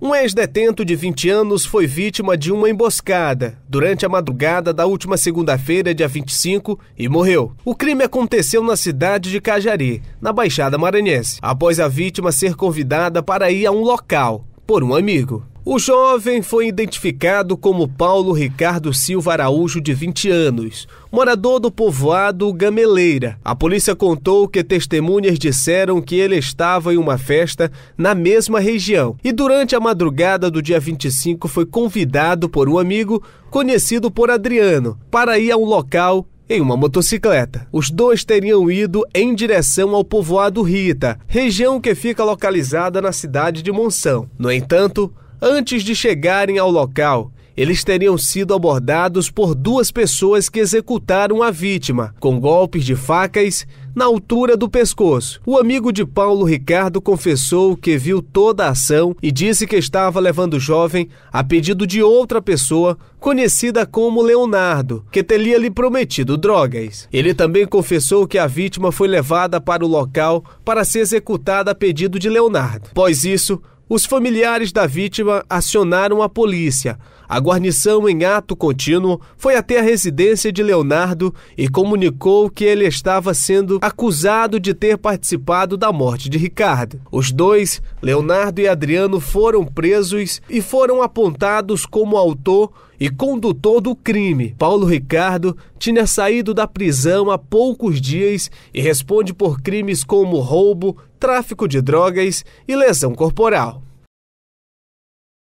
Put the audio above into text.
Um ex-detento de 20 anos foi vítima de uma emboscada durante a madrugada da última segunda-feira, dia 25, e morreu. O crime aconteceu na cidade de Cajari, na Baixada Maranhense, após a vítima ser convidada para ir a um local por um amigo. O jovem foi identificado como Paulo Ricardo Silva Araújo, de 20 anos, morador do povoado Gameleira. A polícia contou que testemunhas disseram que ele estava em uma festa na mesma região e, durante a madrugada do dia 25, foi convidado por um amigo, conhecido por Adriano, para ir a um local em uma motocicleta. Os dois teriam ido em direção ao povoado Rita, região que fica localizada na cidade de Monção. No entanto, Antes de chegarem ao local, eles teriam sido abordados por duas pessoas que executaram a vítima, com golpes de facas na altura do pescoço. O amigo de Paulo Ricardo confessou que viu toda a ação e disse que estava levando o jovem a pedido de outra pessoa, conhecida como Leonardo, que teria lhe prometido drogas. Ele também confessou que a vítima foi levada para o local para ser executada a pedido de Leonardo. Após isso, os familiares da vítima acionaram a polícia. A guarnição, em ato contínuo, foi até a residência de Leonardo e comunicou que ele estava sendo acusado de ter participado da morte de Ricardo. Os dois, Leonardo e Adriano, foram presos e foram apontados como autor e condutor do crime. Paulo Ricardo tinha saído da prisão há poucos dias e responde por crimes como roubo, tráfico de drogas e lesão corporal.